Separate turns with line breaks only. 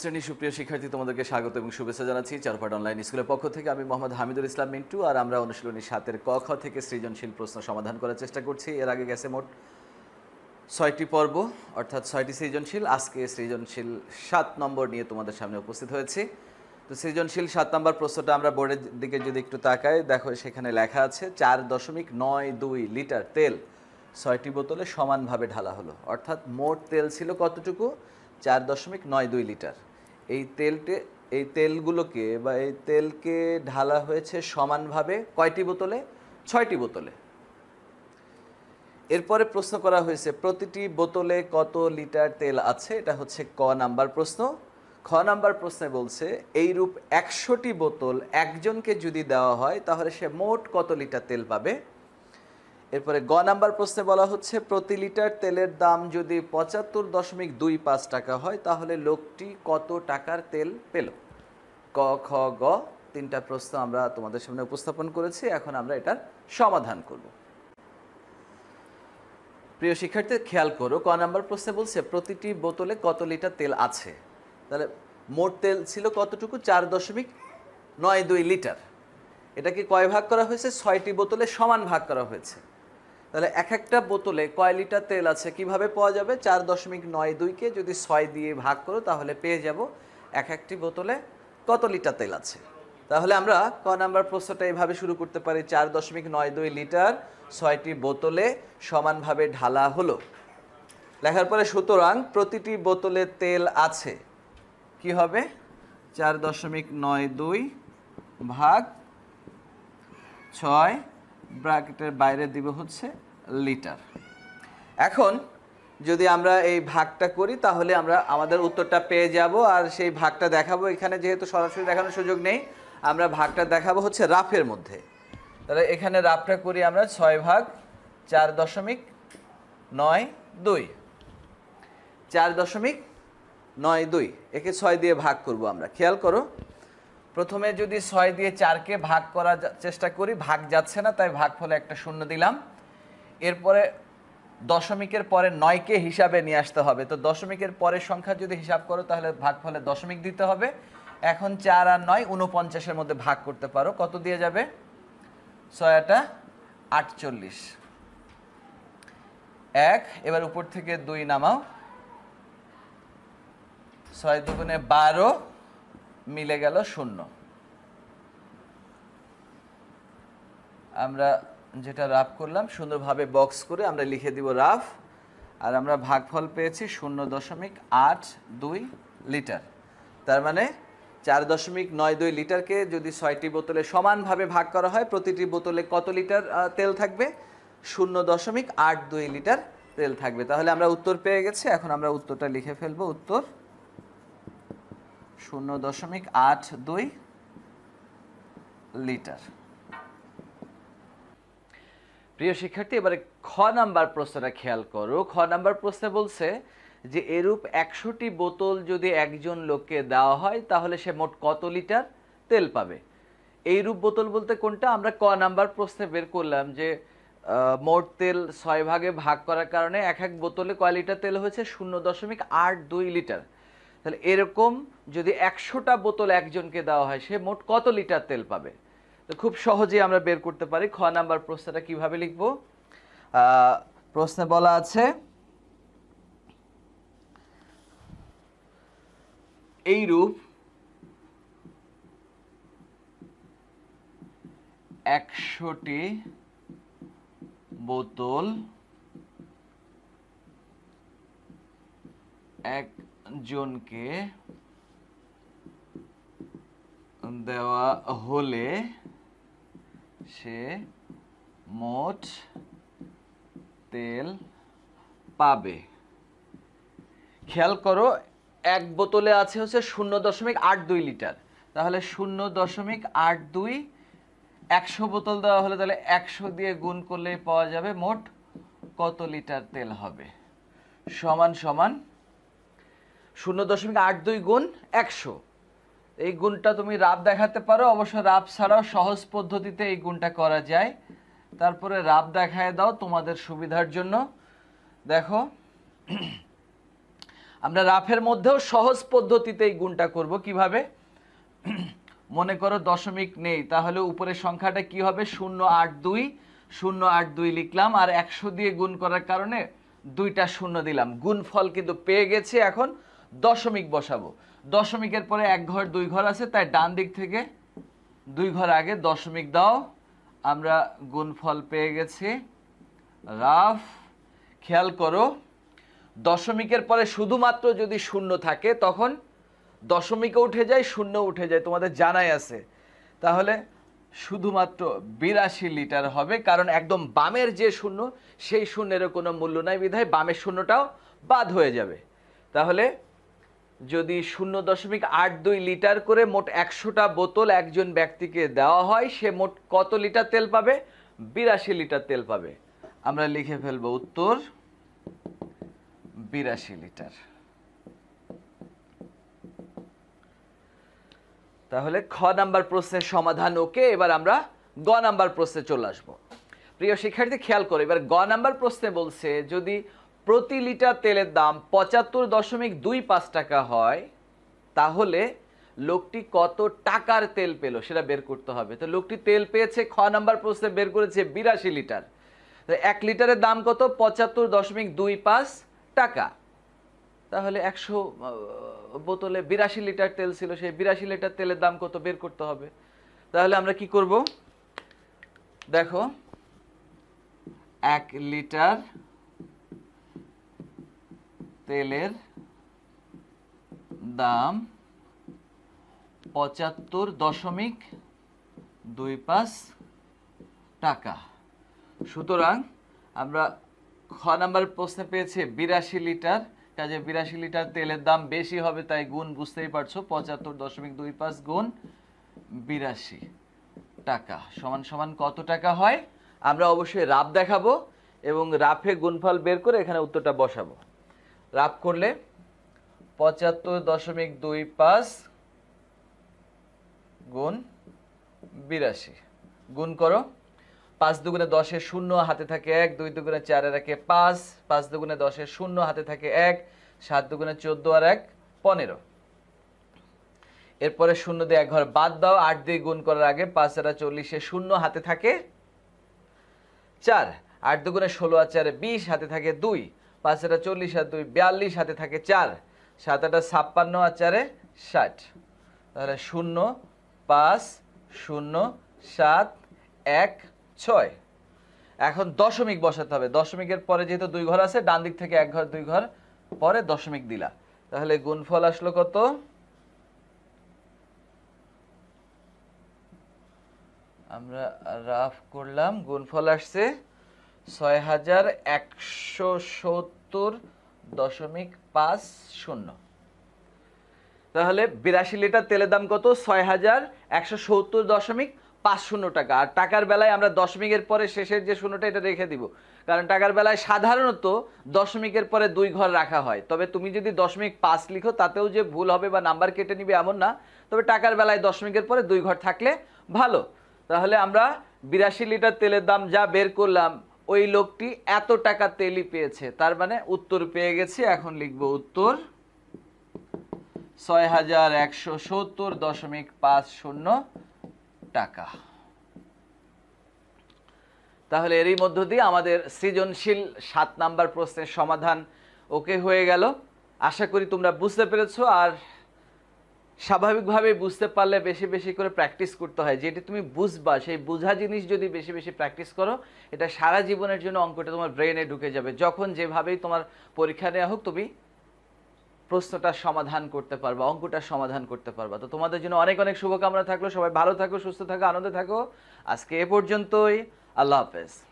শ্রেণী সুপ্রিয় শিক্ষার্থী তোমাদেরকে স্বাগত এবং শুভেচ্ছা জানাচ্ছি চারপাট অনলাইন স্কুলের পক্ষ থেকে আমি মোহাম্মদ হামিদুল ইসলাম মিন্টু আর আমরা অনুশীলনী সাতের ক খ থেকে সৃজনশীল প্রশ্ন সমাধান করার চেষ্টা করছি এর আগে গেছে মোট ছয়টি পর্ব অর্থাৎ ছয়টি সৃজনশীল আজকে সৃজনশীল সাত নম্বর নিয়ে তোমাদের সামনে উপস্থিত হয়েছে তো সৃজনশীল সাত নম্বর প্রশ্নটা আমরা বোর্ডের দিকে যদি একটু তাকাই দেখো সেখানে লেখা আছে চার দশমিক নয় দুই লিটার তেল ছয়টি বোতলে সমানভাবে ঢালা হলো অর্থাৎ মোট তেল ছিল কতটুকু চার দশমিক নয় দুই লিটার এই তেলটে এই তেলগুলোকে বা এই তেলকে ঢালা হয়েছে সমানভাবে কয়টি বোতলে ছয়টি বোতলে এরপরে প্রশ্ন করা হয়েছে প্রতিটি বোতলে কত লিটার তেল আছে এটা হচ্ছে ক নাম্বার প্রশ্ন খ নাম্বার প্রশ্নে বলছে এই রূপ একশোটি বোতল একজনকে যদি দেওয়া হয় তাহলে সে মোট কত লিটার তেল পাবে এরপরে গ নাম্বার প্রশ্নে বলা হচ্ছে প্রতি লিটার তেলের দাম যদি পঁচাত্তর দশমিক দুই পাঁচ টাকা হয় তাহলে লোকটি কত টাকার তেল পেল ক খ গ তিনটা প্রশ্ন আমরা তোমাদের সামনে উপস্থাপন করেছি এখন আমরা এটার সমাধান করব প্রিয় শিক্ষার্থী খেয়াল করো ক নাম্বার প্রশ্নে বলছে প্রতিটি বোতলে কত লিটার তেল আছে তাহলে মোট তেল ছিল কতটুকু চার দশমিক নয় দুই লিটার এটাকে কয় ভাগ করা হয়েছে ছয়টি বোতলে সমান ভাগ করা হয়েছে তাহলে এক একটা বোতলে কয় লিটার তেল আছে কিভাবে পাওয়া যাবে চার দশমিক নয় দুইকে যদি ছয় দিয়ে ভাগ করো তাহলে পেয়ে যাব এক একটি বোতলে কত লিটার তেল আছে তাহলে আমরা ক নাম্বার প্রশ্নটা এইভাবে শুরু করতে পারি চার দশমিক নয় দুই লিটার ছয়টি বোতলে সমানভাবে ঢালা হলো লেখার পরে সুতরাং প্রতিটি বোতলে তেল আছে কি হবে চার দশমিক নয় দুই ভাগ ছয় ব্র্যাকেটের বাইরে দিব হচ্ছে লিটার এখন যদি আমরা এই ভাগটা করি তাহলে আমরা আমাদের উত্তরটা পেয়ে যাব আর সেই ভাগটা দেখাবো এখানে যেহেতু সরাসরি দেখানোর সুযোগ নেই আমরা ভাগটা দেখাবো হচ্ছে রাফের মধ্যে তাহলে এখানে রাফটা করি আমরা ছয় ভাগ চার দশমিক নয় দুই চার দশমিক নয় দুই একে ছয় দিয়ে ভাগ করব আমরা খেয়াল করো প্রথমে যদি ছয় দিয়ে চারকে ভাগ করার চেষ্টা করি ভাগ যাচ্ছে না তাই ভাগ ফলে একটা শূন্য দিলাম এরপরে দশমিকের পরে নয়কে হিসাবে নিয়ে আসতে হবে তো দশমিকের পরের সংখ্যা যদি হিসাব করো তাহলে ভাগ ফলে দশমিক দিতে হবে এখন চার আর নয় উনপঞ্চাশের মধ্যে ভাগ করতে পারো কত দিয়ে যাবে ছয়টা আটচল্লিশ এক এবার উপর থেকে দুই নামাও ছয় দুগুণে বারো মিলে গেল শূন্য আমরা যেটা রাফ করলাম সুন্দরভাবে বক্স করে আমরা লিখে দিব রাফ আর আমরা ভাগফল পেয়েছি শূন্য দশমিক আট দুই লিটার তার মানে চার দশমিক নয় দুই লিটারকে যদি ছয়টি বোতলে সমানভাবে ভাগ করা হয় প্রতিটি বোতলে কত লিটার তেল থাকবে শূন্য দশমিক আট দুই লিটার তেল থাকবে তাহলে আমরা উত্তর পেয়ে গেছি এখন আমরা উত্তরটা লিখে ফেলবো উত্তর শূন্য দশমিক আট দুই লিটার প্রিয় শিক্ষার্থী এবারে খ নাম্বার প্রশ্নটা খেয়াল করো খ নাম্বার প্রশ্নে বলছে যে এরূপ একশোটি বোতল যদি একজন লোককে দেওয়া হয় তাহলে সে মোট কত লিটার তেল পাবে এইরূপ বোতল বলতে কোনটা আমরা ক নাম্বার প্রশ্নে বের করলাম যে মোট তেল ছয় ভাগে ভাগ করার কারণে এক এক বোতলে কয় লিটার তেল হয়েছে শূন্য দশমিক আট দুই লিটার তাহলে এরকম যদি একশোটা বোতল একজনকে দেওয়া হয় সে মোট কত লিটার তেল পাবে তো খুব সহজে আমরা বের করতে পারি খ নাম্বার প্রশ্নটা কিভাবে লিখব প্রশ্নে বলা আছে এই রূপ একশোটি বোতল এক জনকে দেওয়া হলে সে মোট তেল পাবে খেয়াল করো এক বোতলে আছে হচ্ছে শূন্য দশমিক আট দুই লিটার তাহলে শূন্য দশমিক আট দুই একশো বোতল দেওয়া হলে তাহলে একশো দিয়ে গুণ করলে পাওয়া যাবে মোট কত লিটার তেল হবে সমান সমান শূন্য দশমিক আট দুই গুণ একশো এই গুণটা তুমি রাব দেখাতে পারো অবশ্য রাব ছাড়াও সহজ পদ্ধতিতে এই গুণটা করা যায় তারপরে রাব দেখায় দাও তোমাদের সুবিধার জন্য দেখো আমরা রাফের মধ্যেও সহজ পদ্ধতিতে এই গুণটা করব কিভাবে মনে করো দশমিক নেই তাহলে উপরের সংখ্যাটা কি হবে শূন্য আট দুই শূন্য আট দুই লিখলাম আর একশো দিয়ে গুণ করার কারণে দুইটা শূন্য দিলাম গুণফল কিন্তু পেয়ে গেছে এখন দশমিক বসাবো দশমিকের পরে এক ঘর দুই ঘর আছে তাই ডান দিক থেকে দুই ঘর আগে দশমিক দাও আমরা গুণফল পেয়ে গেছি রাফ খেয়াল করো দশমিকের পরে শুধুমাত্র যদি শূন্য থাকে তখন দশমিকে উঠে যায় শূন্য উঠে যায় তোমাদের জানাই আছে তাহলে শুধুমাত্র বিরাশি লিটার হবে কারণ একদম বামের যে শূন্য সেই শূন্যেরও কোনো মূল্য নাই বিধায় বামের শূন্যটাও বাদ হয়ে যাবে তাহলে যদি শূন্য দশমিক আট দুই লিটার করে মোট একশোটা বোতল একজন ব্যক্তিকে দেওয়া হয় সে মোট কত লিটার তেল পাবে বিরাশি লিটার তেল পাবে আমরা লিখে ফেলব উত্তর বিরাশি লিটার তাহলে খ নাম্বার প্রশ্নের সমাধান ওকে এবার আমরা গ নাম্বার প্রশ্নে চলে আসবো প্রিয় শিক্ষার্থী খেয়াল করো এবার গ নাম্বার প্রশ্নে বলছে যদি প্রতি লিটার তেলের দাম পঁচাত্তর দশমিক দুই পাঁচ টাকা হয় তাহলে লোকটি কত টাকার তেল পেল সেটা বের করতে হবে তো লোকটি তেল পেয়েছে খ নাম্বার প্রশ্নে বের করেছে বিরাশি লিটার তো এক লিটারের দাম কত পঁচাত্তর দশমিক দুই পাঁচ টাকা তাহলে একশো বোতলে বিরাশি লিটার তেল ছিল সেই বিরাশি লিটার তেলের দাম কত বের করতে হবে তাহলে আমরা কি করব দেখো এক লিটার তেলের দাম পঁচাত্তর দশমিক দুই পাঁচ টাকা সুতরাং আমরা খ নাম্বার প্রশ্নে পেয়েছে বিরাশি লিটার কাজে বিরাশি লিটার তেলের দাম বেশি হবে তাই গুণ বুঝতেই পারছো পঁচাত্তর দশমিক দুই পাঁচ গুণ বিরাশি টাকা সমান সমান কত টাকা হয় আমরা অবশ্যই রাফ দেখাবো এবং রাফে গুণফল বের করে এখানে উত্তরটা বসাবো লাভ করলে পঁচাত্তর দশমিক দুই পাঁচ গুণ বিরাশি গুণ করো পাঁচ দুগুণে দশে শূন্য হাতে থাকে এক দুই দুগুণে চারে রাখে পাঁচ পাঁচ দুগুণে দশে শূন্য হাতে থাকে এক সাত দুগুণে চোদ্দ আর এক পনেরো এরপরে শূন্য দিয়ে এক ঘর বাদ দাও আট দিয়ে গুণ করার আগে পাঁচ আর চল্লিশে শূন্য হাতে থাকে চার আট দুগুণে ষোলো আর চারে বিশ হাতে থাকে দুই পাঁচ এটা চল্লিশ আর দুই বিয়াল্লিশ হাতে থাকে চার সাত আটা ছাপ্পান্ন আর চারে ষাট তাহলে শূন্য পাঁচ শূন্য সাত এক ছয় এখন দশমিক বসাতে হবে দশমিকের পরে যেহেতু দুই ঘর আছে ডান দিক থেকে এক ঘর দুই ঘর পরে দশমিক দিলা তাহলে গুণফল আসলো কত আমরা রাফ করলাম গুণফল আসছে ছয় হাজার একশো সত্তর দশমিক পাঁচ শূন্য তাহলে বিরাশি লিটার তেলের দাম কত ছয় হাজার একশো সত্তর দশমিক পাঁচ শূন্য টাকা আর টাকার বেলায় আমরা দশমিকের পরে শেষের যে শূন্যটা এটা রেখে দিব কারণ টাকার বেলায় সাধারণত দশমিকের পরে দুই ঘর রাখা হয় তবে তুমি যদি দশমিক পাঁচ লিখো তাতেও যে ভুল হবে বা নাম্বার কেটে নিবে এমন না তবে টাকার বেলায় দশমিকের পরে দুই ঘর থাকলে ভালো তাহলে আমরা বিরাশি লিটার তেলের দাম যা বের করলাম ওই লোকটি এত টাকা তেলি পেয়েছে তার মানে উত্তর পেয়ে গেছি এখন লিখব উত্তর ছয় হাজার একশো সত্তর দশমিক পাঁচ শূন্য টাকা তাহলে এরই মধ্য দিয়ে আমাদের সৃজনশীল সাত নাম্বার প্রশ্নের সমাধান ওকে হয়ে গেল আশা করি তোমরা বুঝতে পেরেছো আর স্বাভাবিকভাবে বুঝতে পারলে বেশি বেশি করে প্র্যাকটিস করতে হয় যেটি তুমি বুঝবা সেই বোঝা জিনিস যদি বেশি বেশি প্র্যাকটিস করো এটা সারা জীবনের জন্য অঙ্কটা তোমার ব্রেনে ঢুকে যাবে যখন যেভাবেই তোমার পরীক্ষা নেওয়া হোক তুমি প্রশ্নটার সমাধান করতে পারবা অঙ্কটার সমাধান করতে পারবা তো তোমাদের জন্য অনেক অনেক শুভকামনা থাকলো সবাই ভালো থাকো সুস্থ থাকো আনন্দে থাকো আজকে এ পর্যন্তই আল্লাহ হাফেজ